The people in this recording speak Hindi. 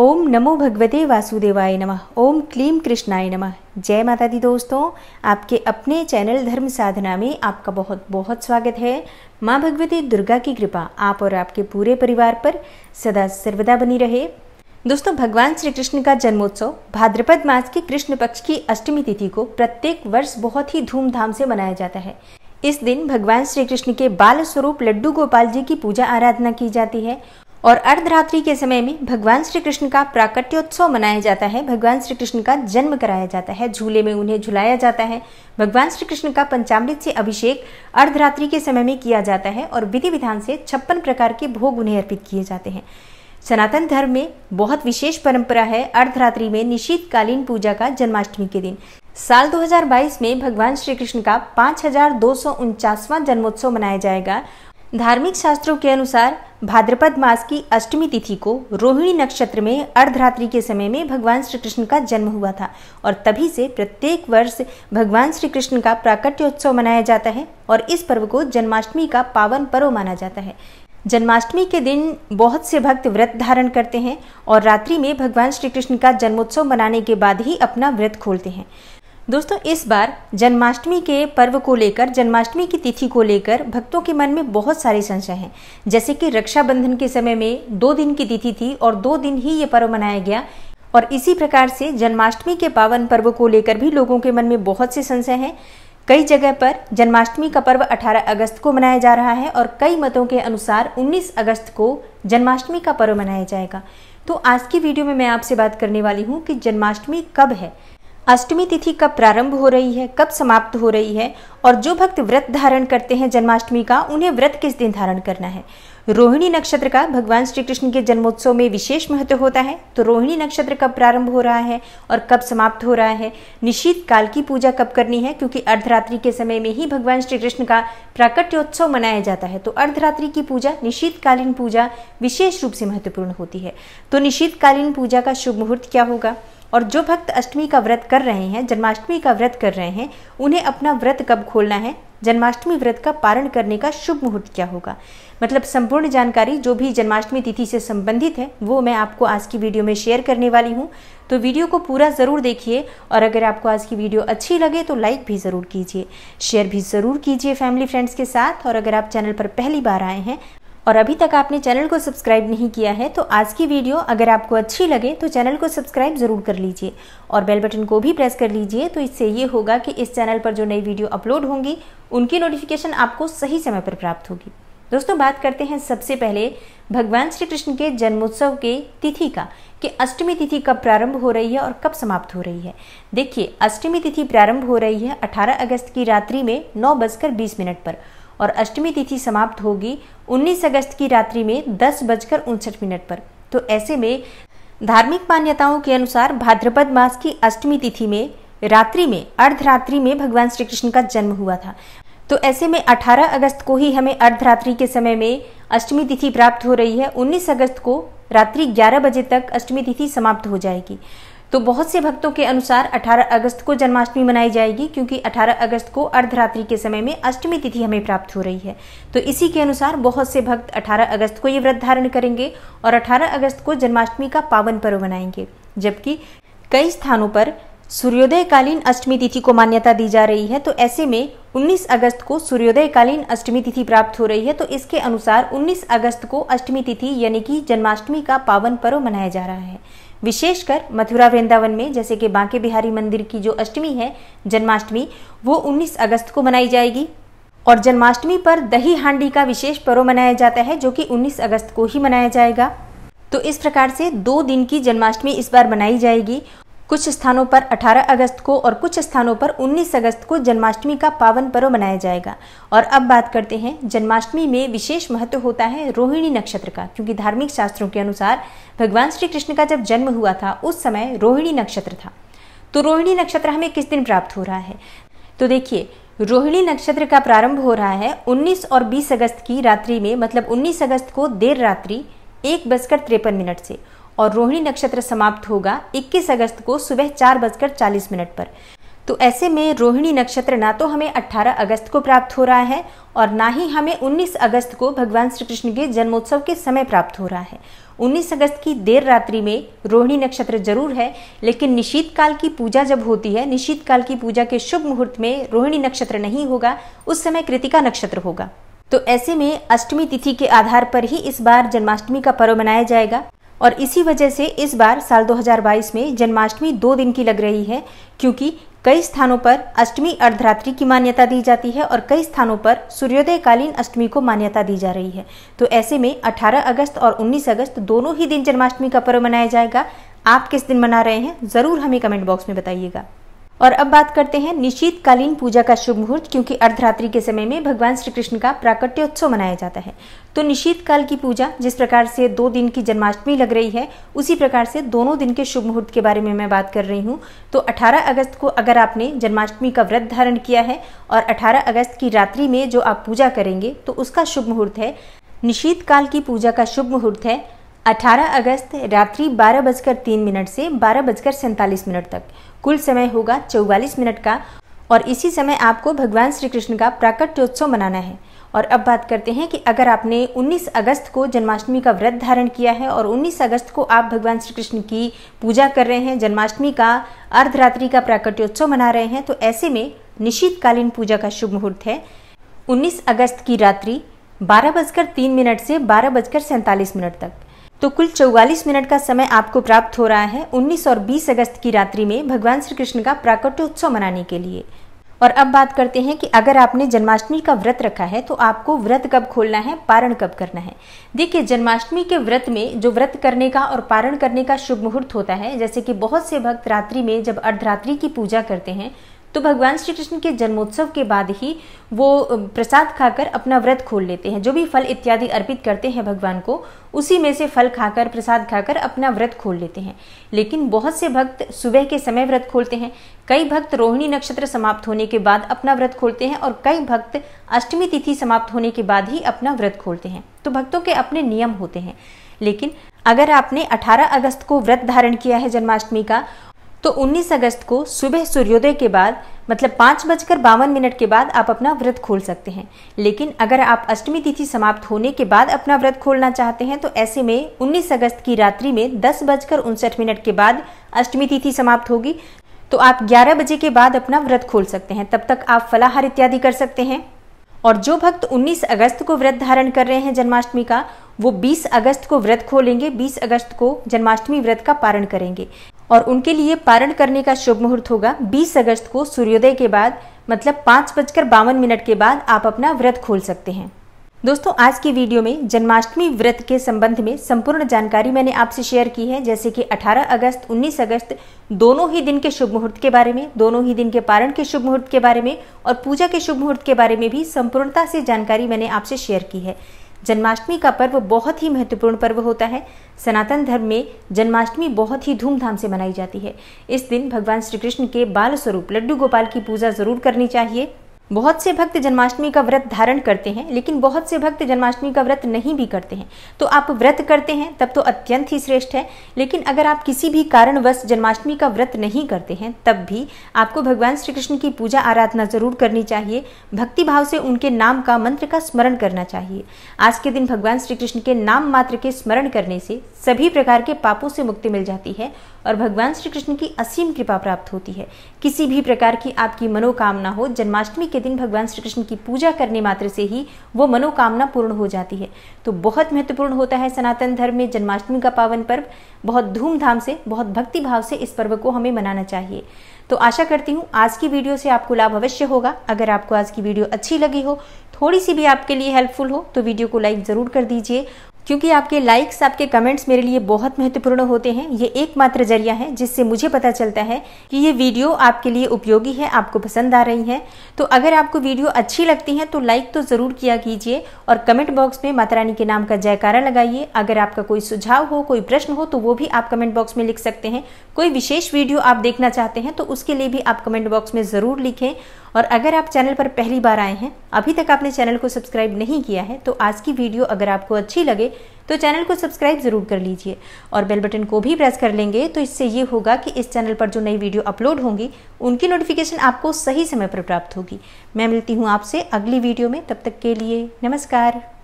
ओम नमो भगवते वासुदेवाय नमः ओम क्लीम कृष्णाय नमः जय माता दी दोस्तों आपके अपने चैनल धर्म साधना में आपका बहुत बहुत स्वागत है माँ भगवती दुर्गा की कृपा आप और आपके पूरे परिवार पर सदा सर्वदा बनी रहे दोस्तों भगवान श्री कृष्ण का जन्मोत्सव भाद्रपद मास के कृष्ण पक्ष की अष्टमी तिथि को प्रत्येक वर्ष बहुत ही धूमधाम से मनाया जाता है इस दिन भगवान श्री कृष्ण के बाल स्वरूप लड्डू गोपाल जी की पूजा आराधना की जाती है और अर्धरात्रि के समय में भगवान श्री कृष्ण का प्राकट्योत्सव मनाया जाता है भगवान श्री कृष्ण का जन्म कराया जाता है झूले में उन्हें झुलाया जाता है भगवान श्री कृष्ण का पंचामृत से अभिषेक अर्धरात्रि के समय में किया जाता है और विधि विधान से छप्पन प्रकार के भोग उन्हें अर्पित किए जाते हैं सनातन धर्म में बहुत विशेष परंपरा है अर्धरात्रि में निशीतकालीन पूजा का जन्माष्टमी के दिन साल 2022 में भगवान श्री कृष्ण का पाँच जन्मोत्सव मनाया जाएगा धार्मिक शास्त्रों के अनुसार भाद्रपद मास की अष्टमी तिथि को रोहिणी नक्षत्र में अर्धरात्रि के समय में भगवान श्री कृष्ण का जन्म हुआ था और तभी से प्रत्येक वर्ष भगवान श्री कृष्ण का प्राकट्योत्सव मनाया जाता है और इस पर्व को जन्माष्टमी का पावन पर्व माना जाता है जन्माष्टमी के दिन बहुत से भक्त व्रत धारण करते हैं और रात्रि में भगवान श्री कृष्ण का जन्मोत्सव मनाने के बाद ही अपना व्रत खोलते हैं दोस्तों इस बार जन्माष्टमी के पर्व को लेकर जन्माष्टमी की तिथि को लेकर भक्तों के मन में बहुत सारे संशय हैं जैसे कि रक्षाबंधन के समय में दो दिन की तिथि थी और दो दिन ही ये पर्व मनाया गया और इसी प्रकार से जन्माष्टमी के पावन पर्व को लेकर भी लोगों के मन में बहुत से संशय हैं कई जगह पर जन्माष्टमी का पर्व 18 अगस्त को मनाया जा रहा है और कई मतों के अनुसार 19 अगस्त को जन्माष्टमी का पर्व मनाया जाएगा तो आज की वीडियो में मैं आपसे बात करने वाली हूँ कि जन्माष्टमी कब है अष्टमी तिथि कब प्रारंभ हो रही है कब समाप्त हो रही है और जो भक्त व्रत धारण करते हैं जन्माष्टमी का उन्हें व्रत किस दिन धारण करना है रोहिणी नक्षत्र का भगवान श्री कृष्ण के जन्मोत्सव में विशेष महत्व होता है तो रोहिणी नक्षत्र कब प्रारंभ हो रहा है और कब समाप्त हो रहा है निशीत काल की पूजा कब करनी है क्योंकि अर्धरात्रि के समय में ही भगवान श्री कृष्ण का प्राकट्योत्सव मनाया जाता है तो अर्धरात्रि की पूजा निशीतकालीन पूजा विशेष रूप से महत्वपूर्ण होती है तो निशीतकालीन पूजा का शुभ मुहूर्त क्या होगा और जो भक्त अष्टमी का व्रत कर रहे हैं जन्माष्टमी का व्रत कर रहे हैं उन्हें अपना व्रत कब खोलना है जन्माष्टमी व्रत का पारण करने का शुभ मुहूर्त क्या होगा मतलब संपूर्ण जानकारी जो भी जन्माष्टमी तिथि से संबंधित है वो मैं आपको आज की वीडियो में शेयर करने वाली हूँ तो वीडियो को पूरा ज़रूर देखिए और अगर आपको आज की वीडियो अच्छी लगे तो लाइक भी ज़रूर कीजिए शेयर भी ज़रूर कीजिए फैमिली फ्रेंड्स के साथ और अगर आप चैनल पर पहली बार आए हैं और अभी तक आपने चैनल को सब्सक्राइब नहीं किया है तो आज की वीडियो अगर आपको अच्छी लगे तो चैनल को सब्सक्राइब ज़रूर कर लीजिए और बेल बटन को भी प्रेस कर लीजिए तो इससे ये होगा कि इस चैनल पर जो नई वीडियो अपलोड होंगी उनकी नोटिफिकेशन आपको सही समय पर प्राप्त होगी दोस्तों बात करते हैं सबसे पहले भगवान श्री कृष्ण के जन्मोत्सव के तिथि का कि अष्टमी तिथि कब प्रारंभ हो रही है और कब समाप्त हो रही है देखिए अष्टमी तिथि प्रारंभ हो रही है 18 अगस्त की रात्रि में नौ बजकर बीस मिनट पर और अष्टमी तिथि समाप्त होगी 19 अगस्त की रात्रि में दस बजकर उनसठ मिनट पर तो ऐसे में धार्मिक मान्यताओं के अनुसार भाद्रपद मास की अष्टमी तिथि में रात्रि में अर्धरात्रि में भगवान श्री कृष्ण का जन्म हुआ था तो ऐसे में 18 अगस्त को ही हमें अर्धरात्रि के समय में अष्टमी तिथि प्राप्त हो रही है 19 अगस्त को रात्रि 11 बजे तक अष्टमी तिथि समाप्त हो जाएगी तो बहुत से भक्तों के अनुसार 18 अगस्त को जन्माष्टमी मनाई जाएगी क्योंकि 18 अगस्त को अर्धरात्रि के समय में अष्टमी तिथि हमें प्राप्त हो रही है तो इसी के अनुसार बहुत से भक्त 18 अगस्त को ये व्रत धारण करेंगे और 18 अगस्त को जन्माष्टमी का पावन पर्व मनाएंगे जबकि कई स्थानों पर सूर्योदयकालीन अष्टमी तिथि को मान्यता दी जा रही है तो ऐसे में 19 अगस्त को सूर्योदयकालीन अष्टमी तिथि प्राप्त हो रही है तो इसके अनुसार 19 अगस्त को अष्टमी तिथि यानी कि जन्माष्टमी का पावन पर्व मनाया जा रहा है विशेषकर मथुरा वृंदावन में जैसे कि बांके बिहारी मंदिर की जो अष्टमी है जन्माष्टमी वो 19 अगस्त को मनाई जाएगी और जन्माष्टमी पर दही हांडी का विशेष पर्व मनाया जाता है जो कि 19 अगस्त को ही मनाया जाएगा तो इस प्रकार से दो दिन की जन्माष्टमी इस बार मनाई जाएगी कुछ स्थानों पर 18 अगस्त को और कुछ स्थानों पर 19 अगस्त को जन्माष्टमी का पावन पर्व मनाया जाएगा और अब बात करते हैं जन्माष्टमी में विशेष महत्व होता है रोहिणी नक्षत्र का क्योंकि धार्मिक शास्त्रों के अनुसार भगवान श्री कृष्ण का जब जन्म हुआ था उस समय रोहिणी नक्षत्र था तो रोहिणी नक्षत्र हमें किस दिन प्राप्त हो रहा है तो देखिए रोहिणी नक्षत्र का प्रारंभ हो रहा है 19 और 20 अगस्त की रात्रि में मतलब 19 अगस्त को देर रात्रि एक बजकर तिरपन मिनट से और रोहिणी नक्षत्र समाप्त होगा 21 अगस्त को सुबह चार बजकर चालीस मिनट पर तो ऐसे में रोहिणी नक्षत्र ना तो हमें 18 अगस्त को प्राप्त हो रहा है और ना ही हमें 19 अगस्त को भगवान श्री कृष्ण के जन्मोत्सव के समय प्राप्त हो रहा है 19 अगस्त की देर रात्रि में रोहिणी नक्षत्र जरूर है लेकिन निशीत काल की पूजा जब होती है निशीत काल की पूजा के शुभ मुहूर्त में रोहिणी नक्षत्र नहीं होगा उस समय कृतिका नक्षत्र होगा तो ऐसे में अष्टमी तिथि के आधार पर ही इस बार जन्माष्टमी का पर्व मनाया जाएगा और इसी वजह से इस बार साल 2022 में जन्माष्टमी दो दिन की लग रही है क्योंकि कई स्थानों पर अष्टमी अर्धरात्रि की मान्यता दी जाती है और कई स्थानों पर सूर्योदयकालीन अष्टमी को मान्यता दी जा रही है तो ऐसे में 18 अगस्त और 19 अगस्त दोनों ही दिन जन्माष्टमी का पर्व मनाया जाएगा आप किस दिन मना रहे हैं ज़रूर हमें कमेंट बॉक्स में बताइएगा और अब बात करते हैं निशीतकालीन पूजा का शुभ मुहूर्त क्योंकि अर्धरात्रि के समय में भगवान श्री कृष्ण का प्राकट्योत्सव मनाया जाता है तो निशीत काल की पूजा जिस प्रकार से दो दिन की जन्माष्टमी लग रही है उसी प्रकार से दोनों दिन के शुभ मुहूर्त के बारे में मैं बात कर रही हूँ तो 18 अगस्त को अगर आपने जन्माष्टमी का व्रत धारण किया है और 18 अगस्त की रात्रि में जो आप पूजा करेंगे तो उसका शुभ मुहूर्त है निशीत काल की पूजा का शुभ मुहूर्त है 18 अगस्त रात्रि बारह बजकर तीन मिनट से बारह बजकर सैंतालीस मिनट तक कुल समय होगा चौवालीस मिनट का और इसी समय आपको भगवान श्री कृष्ण का प्राकट्योत्सव मनाना है और अब बात करते हैं कि अगर आपने 19 अगस्त को जन्माष्टमी का व्रत धारण किया है और 19 अगस्त को आप भगवान श्री कृष्ण की पूजा कर रहे हैं जन्माष्टमी का अर्धरात्रि का प्राकट्योत्सव मना रहे हैं तो ऐसे में निशीतकालीन पूजा का शुभ मुहूर्त है 19 अगस्त की रात्रि बारह बजकर तीन मिनट से बारह बजकर सैंतालीस मिनट तक तो कुल 44 मिनट का समय आपको प्राप्त हो रहा है 19 और 20 अगस्त की रात्रि में भगवान श्री कृष्ण का प्राकट्योत्सव मनाने के लिए और अब बात करते हैं कि अगर आपने जन्माष्टमी का व्रत रखा है तो आपको व्रत कब खोलना है पारण कब करना है देखिए जन्माष्टमी के व्रत में जो व्रत करने का और पारण करने का शुभ मुहूर्त होता है जैसे कि बहुत से भक्त रात्रि में जब अर्धरात्रि की पूजा करते हैं तो भगवान श्री कृष्ण के जन्मोत्सव के बाद ही वो प्रसाद खाकर अपना व्रत खोल लेते हैं जो भी फल इत्यादि अर्पित करते हैं भगवान को उसी में से फल खाकर प्रसाद खाकर अपना व्रत खोल लेते हैं लेकिन बहुत से भक्त सुबह के समय व्रत खोलते हैं कई भक्त रोहिणी नक्षत्र समाप्त होने के बाद अपना व्रत खोलते हैं और कई भक्त अष्टमी तिथि समाप्त होने के बाद ही अपना व्रत खोलते हैं तो भक्तों के अपने नियम होते हैं लेकिन अगर आपने 18 अगस्त को व्रत धारण किया है जन्माष्टमी का तो 19 अगस्त को सुबह सूर्योदय के बाद मतलब पाँच बजकर बावन मिनट के बाद आप अपना व्रत खोल सकते हैं लेकिन अगर आप अष्टमी तिथि समाप्त होने के बाद अपना व्रत खोलना चाहते हैं तो ऐसे में 19 अगस्त की रात्रि में दस बजकर उनसठ मिनट के बाद अष्टमी तिथि समाप्त होगी तो आप 11 बजे के बाद अपना व्रत खोल सकते हैं तब तक आप फलाहार इत्यादि कर सकते हैं और जो भक्त 19 अगस्त को व्रत धारण कर रहे हैं जन्माष्टमी का वो 20 अगस्त को व्रत खोलेंगे 20 अगस्त को जन्माष्टमी व्रत का पारण करेंगे और उनके लिए पारण करने का शुभ मुहूर्त होगा 20 अगस्त को सूर्योदय के बाद मतलब पाँच बजकर बावन मिनट के बाद आप अपना व्रत खोल सकते हैं दोस्तों आज की वीडियो में जन्माष्टमी व्रत के संबंध में संपूर्ण जानकारी मैंने आपसे शेयर की है जैसे कि 18 अगस्त 19 अगस्त दोनों ही दिन के शुभ मुहूर्त के बारे में दोनों ही दिन के पारण के शुभ मुहूर्त के बारे में और पूजा के शुभ मुहूर्त के बारे में भी संपूर्णता से जानकारी मैंने आपसे शेयर की है जन्माष्टमी का पर्व बहुत ही महत्वपूर्ण पर्व होता है सनातन धर्म में जन्माष्टमी बहुत ही धूमधाम से मनाई जाती है इस दिन भगवान श्री कृष्ण के बाल स्वरूप लड्डू गोपाल की पूजा जरूर करनी चाहिए बहुत से भक्त जन्माष्टमी का व्रत धारण करते हैं लेकिन बहुत से भक्त जन्माष्टमी का व्रत नहीं भी करते हैं तो आप व्रत करते हैं तब तो अत्यंत ही श्रेष्ठ है लेकिन अगर आप किसी भी कारणवश जन्माष्टमी का व्रत नहीं करते हैं तब भी आपको भगवान श्री कृष्ण की पूजा आराधना जरूर करनी चाहिए भक्ति भाव से उनके नाम का मंत्र का स्मरण करना चाहिए आज के दिन भगवान श्री कृष्ण के नाम मात्र के स्मरण करने से सभी प्रकार के पापों से मुक्ति मिल जाती है और भगवान श्री कृष्ण की असीम कृपा प्राप्त होती है किसी भी प्रकार की आपकी मनोकामना हो जन्माष्टमी के दिन भगवान श्री कृष्ण की पूजा करने मात्र से ही वो मनोकामना पूर्ण हो जाती है तो बहुत महत्वपूर्ण होता है सनातन धर्म में जन्माष्टमी का पावन पर्व बहुत धूमधाम से बहुत भक्ति भाव से इस पर्व को हमें मनाना चाहिए तो आशा करती हूँ आज की वीडियो से आपको लाभ अवश्य होगा अगर आपको आज की वीडियो अच्छी लगी हो थोड़ी सी भी आपके लिए हेल्पफुल हो तो वीडियो को लाइक ज़रूर कर दीजिए क्योंकि आपके लाइक्स आपके कमेंट्स मेरे लिए बहुत महत्वपूर्ण होते हैं ये एकमात्र जरिया है जिससे मुझे पता चलता है कि ये वीडियो आपके लिए उपयोगी है आपको पसंद आ रही है तो अगर आपको वीडियो अच्छी लगती है तो लाइक तो ज़रूर किया कीजिए और कमेंट बॉक्स में माता रानी के नाम का जयकारा लगाइए अगर आपका कोई सुझाव हो कोई प्रश्न हो तो वो भी आप कमेंट बॉक्स में लिख सकते हैं कोई विशेष वीडियो आप देखना चाहते हैं तो उसके लिए भी आप कमेंट बॉक्स में ज़रूर लिखें और अगर आप चैनल पर पहली बार आए हैं अभी तक आपने चैनल को सब्सक्राइब नहीं किया है तो आज की वीडियो अगर आपको अच्छी लगे तो चैनल को सब्सक्राइब ज़रूर कर लीजिए और बेल बटन को भी प्रेस कर लेंगे तो इससे ये होगा कि इस चैनल पर जो नई वीडियो अपलोड होंगी उनकी नोटिफिकेशन आपको सही समय पर प्राप्त होगी मैं मिलती हूँ आपसे अगली वीडियो में तब तक के लिए नमस्कार